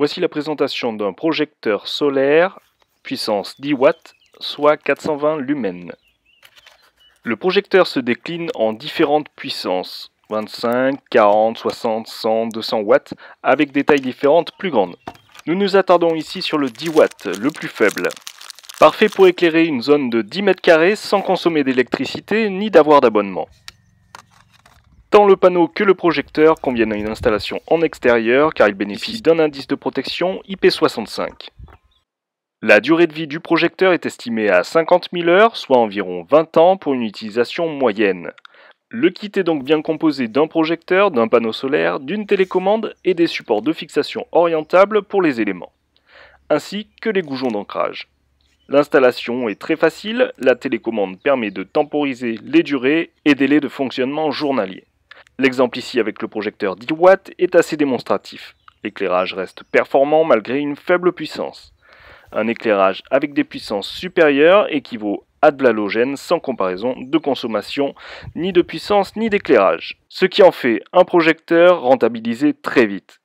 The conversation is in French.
Voici la présentation d'un projecteur solaire puissance 10 watts, soit 420 lumens. Le projecteur se décline en différentes puissances, 25, 40, 60, 100, 200 watts, avec des tailles différentes plus grandes. Nous nous attardons ici sur le 10 watts, le plus faible. Parfait pour éclairer une zone de 10 mètres carrés sans consommer d'électricité ni d'avoir d'abonnement. Tant le panneau que le projecteur conviennent à une installation en extérieur car ils bénéficient d'un indice de protection IP65. La durée de vie du projecteur est estimée à 50 000 heures, soit environ 20 ans pour une utilisation moyenne. Le kit est donc bien composé d'un projecteur, d'un panneau solaire, d'une télécommande et des supports de fixation orientables pour les éléments, ainsi que les goujons d'ancrage. L'installation est très facile, la télécommande permet de temporiser les durées et délais de fonctionnement journaliers. L'exemple ici avec le projecteur 10 watts est assez démonstratif. L'éclairage reste performant malgré une faible puissance. Un éclairage avec des puissances supérieures équivaut à de l'halogène sans comparaison de consommation, ni de puissance, ni d'éclairage. Ce qui en fait un projecteur rentabilisé très vite.